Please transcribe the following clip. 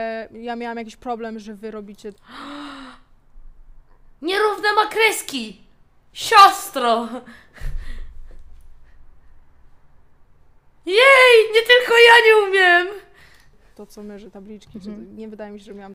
E, ja miałam jakiś problem, że wy robicie... Nierówne ma kreski! Siostro! Jej! Nie tylko ja nie umiem! To co my, że tabliczki, czy- mhm. nie wydaje mi się, że miałam